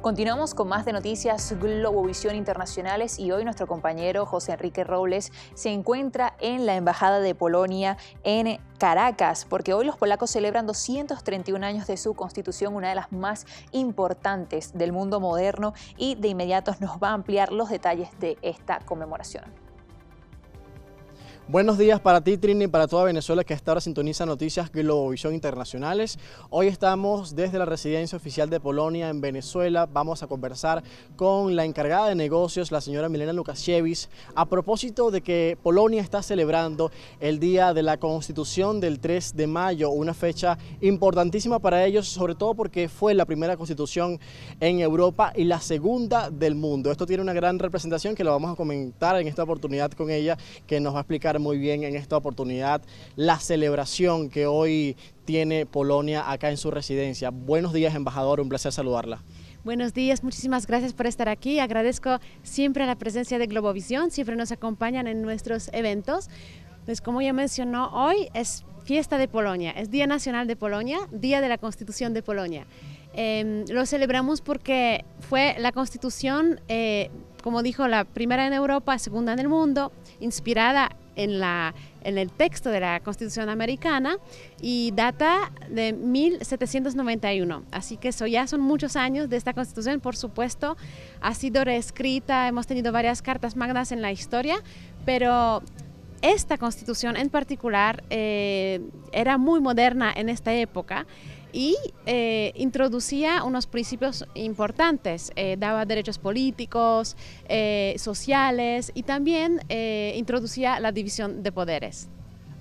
Continuamos con más de noticias Globovisión Internacionales y hoy nuestro compañero José Enrique Robles se encuentra en la Embajada de Polonia en Caracas, porque hoy los polacos celebran 231 años de su constitución, una de las más importantes del mundo moderno, y de inmediato nos va a ampliar los detalles de esta conmemoración. Buenos días para ti, Trini, y para toda Venezuela que está ahora sintoniza Noticias Globovisión Internacionales. Hoy estamos desde la residencia oficial de Polonia en Venezuela. Vamos a conversar con la encargada de negocios, la señora Milena Lukasiewicz, a propósito de que Polonia está celebrando el Día de la Constitución del 3 de mayo, una fecha importantísima para ellos, sobre todo porque fue la primera constitución en Europa y la segunda del mundo. Esto tiene una gran representación que lo vamos a comentar en esta oportunidad con ella, que nos va a explicar muy bien en esta oportunidad la celebración que hoy tiene Polonia acá en su residencia. Buenos días, embajador, un placer saludarla. Buenos días, muchísimas gracias por estar aquí. Agradezco siempre la presencia de Globovisión, siempre nos acompañan en nuestros eventos. Pues como ya mencionó, hoy es fiesta de Polonia, es Día Nacional de Polonia, Día de la Constitución de Polonia. Em, lo celebramos porque fue la constitución, eh, como dijo, la primera en Europa, segunda en el mundo, inspirada en, la, en el texto de la Constitución americana y data de 1791. Así que eso ya son muchos años de esta Constitución. Por supuesto, ha sido reescrita, hemos tenido varias cartas magnas en la historia, pero esta Constitución en particular eh, era muy moderna en esta época y eh, introducía unos principios importantes, eh, daba derechos políticos, eh, sociales y también introducía la división de poderes.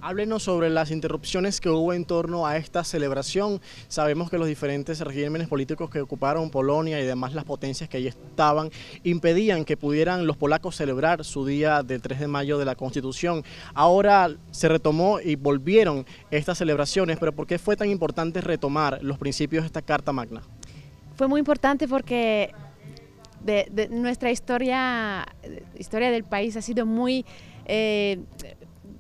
Háblenos sobre las interrupciones que hubo en torno a esta celebración. Sabemos que los diferentes regímenes políticos que ocuparon Polonia y demás las potencias que allí estaban impedían que pudieran los polacos celebrar su día del 3 de mayo de la Constitución. Ahora se retomó y volvieron estas celebraciones, pero ¿por qué fue tan importante retomar los principios de esta Carta Magna? Fue muy importante porque de, nuestra historia, historia del país ha sido muy... Eh,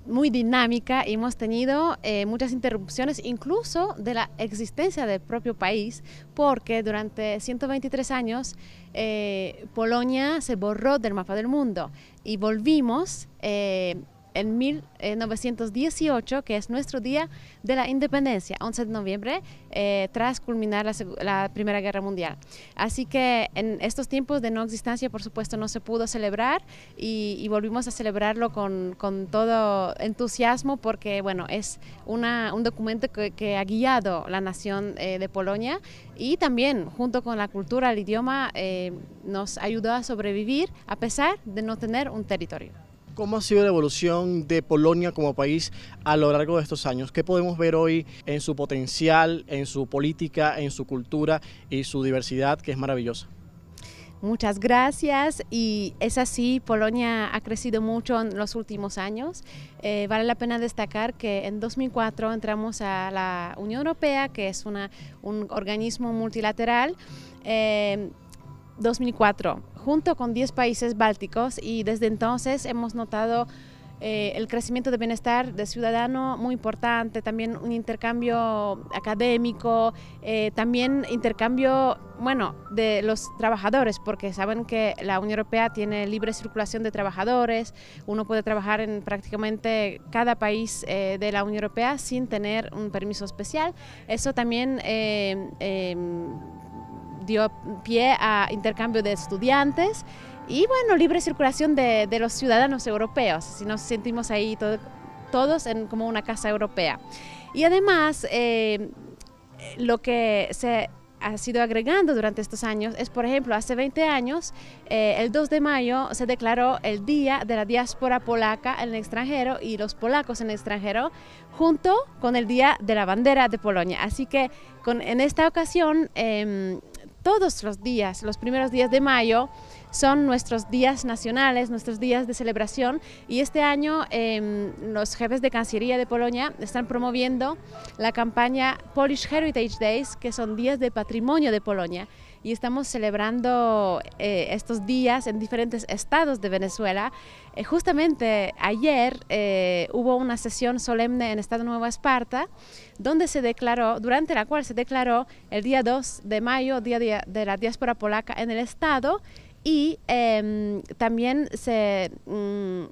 muy dinámica y hemos tenido eh, muchas interrupciones incluso de la existencia del propio país porque durante 123 años eh, Polonia se borró del mapa del mundo y volvimos eh, en 1918, que es nuestro día de la independencia, 11 de noviembre, eh, tras culminar la, Primera Guerra Mundial. Así que en estos tiempos de no existencia, por supuesto, no se pudo celebrar y, volvimos a celebrarlo con, todo entusiasmo porque, bueno, es un documento que, ha guiado la nación eh, de Polonia y también, junto con la cultura, el idioma, eh, nos ayudó a sobrevivir a pesar de no tener un territorio. ¿Cómo ha sido la evolución de Polonia como país a lo largo de estos años? ¿Qué podemos ver hoy en su potencial, en su política, en su cultura y su diversidad que es maravillosa? Muchas gracias y es así, Polonia ha crecido mucho en los últimos años. Eh, vale la pena destacar que en 2004 entramos a la Unión Europea, que es una, un organismo multilateral. Eh, 2004 junto con 10 países bálticos y desde entonces hemos notado eh, el crecimiento de bienestar de ciudadano muy importante, también un intercambio académico, eh, también intercambio, bueno, de los trabajadores, porque saben que la Unión Europea tiene libre circulación de trabajadores, uno puede trabajar en prácticamente cada país eh, de la Unión Europea sin tener un permiso especial. Eso también em, dio pie a intercambio de estudiantes y bueno, libre circulación de, los ciudadanos europeos, si nos sentimos ahí todos en como una casa europea. Y además, eh, lo que se ha sido agregando durante estos años es, por ejemplo, hace 20 años, eh, el 2 de mayo se declaró el Día de la Diáspora Polaca en el extranjero y los polacos en el extranjero, junto con el Día de la Bandera de Polonia. Así que en esta ocasión em, todos los días, los primeros días de mayo, son nuestros días nacionales, nuestros días de celebración y este año em, los jefes de Cancillería de Polonia están promoviendo la campaña Polish Heritage Days, que son días de patrimonio de Polonia y estamos celebrando eh, estos días en diferentes estados de Venezuela. Eh, justamente ayer eh, hubo una sesión solemne en Estado Nueva Esparta, donde se declaró, durante la cual se declaró el día 2 de mayo, Día de, la Diáspora Polaca en el Estado, y em, también se, mm,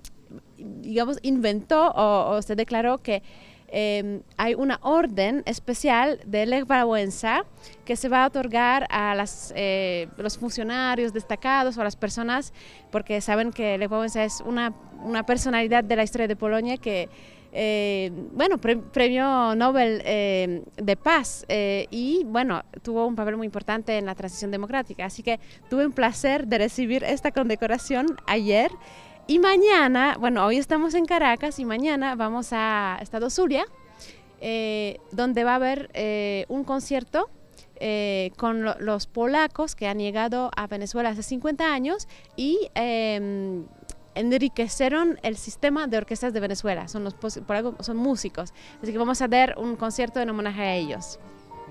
digamos, inventó o se declaró que Em, hay una orden especial de Wałęsa que se va a otorgar a las, eh, los funcionarios destacados o a las personas, porque saben que Wałęsa es una, una personalidad de la historia de Polonia que... Eh, bueno, premio Nobel em, de Paz eh, y bueno, tuvo un papel muy importante en la transición democrática. Así que tuve un placer de recibir esta condecoración ayer y mañana, bueno, hoy estamos en Caracas y mañana vamos a Estado Zulia, eh, donde va a haber eh, un concierto eh, con los polacos que han llegado a Venezuela hace 50 años y em, enriquecieron el sistema de orquestas de Venezuela. Son, los, son músicos. Así que vamos a dar un concierto en homenaje a ellos.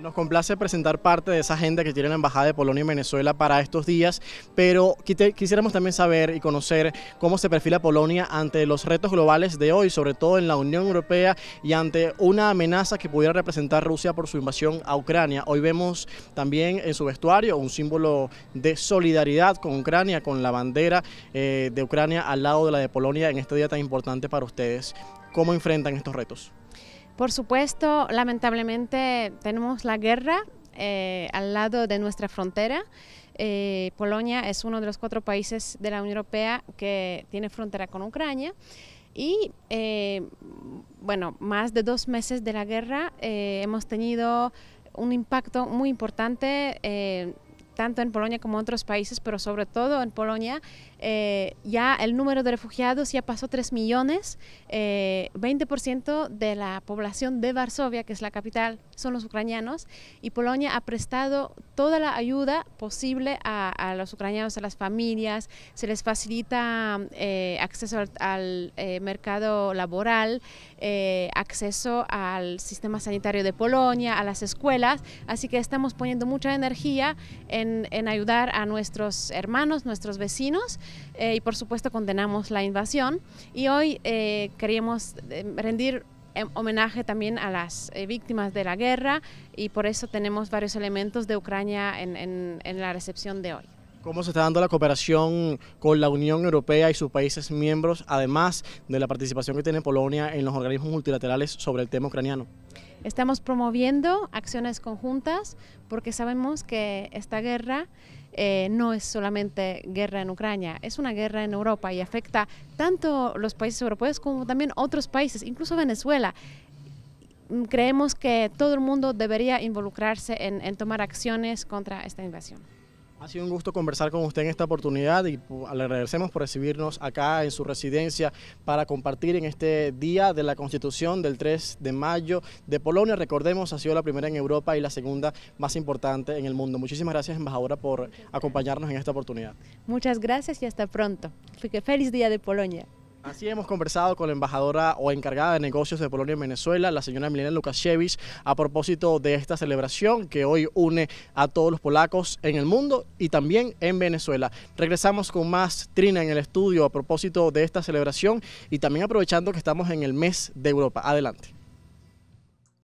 Nos complace presentar parte de esa gente que tiene la Embajada de Polonia en Venezuela para estos días, pero quisiéramos también saber y conocer cómo se perfila Polonia ante los retos globales de hoy, sobre todo en la Unión Europea y ante una amenaza que pudiera representar Rusia por su invasión a Ucrania. Hoy vemos también en su vestuario un símbolo de solidaridad con Ucrania, con la bandera eh, de Ucrania al lado de la de Polonia en este día tan importante para ustedes. ¿Cómo enfrentan estos retos? Por supuesto, lamentablemente tenemos la guerra eh, al lado de nuestra frontera. Eh, Polonia es uno de los cuatro países de la Unión Europea que tiene frontera con Ucrania. Y eh, bueno, más de dos meses de la guerra hemos tenido un impacto muy importante tanto en Polonia como en otros países, pero sobre todo en Polonia, eh, ya el número de refugiados ya pasó 3 millones, 20% eh, de la población de Varsovia, que es la capital, son los ucranianos, y Polonia ha prestado toda la ayuda posible a, los ucranianos, a las familias, se les facilita eh, acceso al, al mercado laboral, acceso al sistema sanitario de Polonia, a las escuelas, así que estamos poniendo mucha energía en en, ayudar a nuestros hermanos, nuestros vecinos eh, y por supuesto condenamos la invasión. Y hoy eh, queríamos eh, rendir homenaje también a las víctimas de la guerra y por eso tenemos varios elementos de Ucrania en la recepción de hoy. ¿Cómo se está dando la cooperación con la Unión Europea y sus países miembros, además de la participación que tiene Polonia en los organismos multilaterales sobre el tema ucraniano? Estamos promoviendo acciones conjuntas porque sabemos que esta guerra eh, no es solamente guerra en Ucrania, es una guerra en Europa y afecta tanto los países europeos como también otros países, incluso Venezuela creemos que todo el mundo debería involucrarse en, tomar acciones contra esta invasión. Ha sido un gusto conversar con usted en esta oportunidad y pues, le agradecemos por recibirnos acá en su residencia para compartir en este día de la Constitución del 3 de mayo de Polonia. Recordemos, ha sido la primera en Europa y la segunda más importante en el mundo. Muchísimas gracias, embajadora, por acompañarnos en esta oportunidad. Muchas gracias y hasta pronto. Feliz día de Polonia. Así hemos conversado con la embajadora o encargada de negocios de Polonia en Venezuela, la señora Milena Lukasiewicz, a propósito de esta celebración que hoy une a todos los polacos en el mundo y también en Venezuela. Regresamos con más Trina en el estudio a propósito de esta celebración y también aprovechando que estamos en el mes de Europa. Adelante.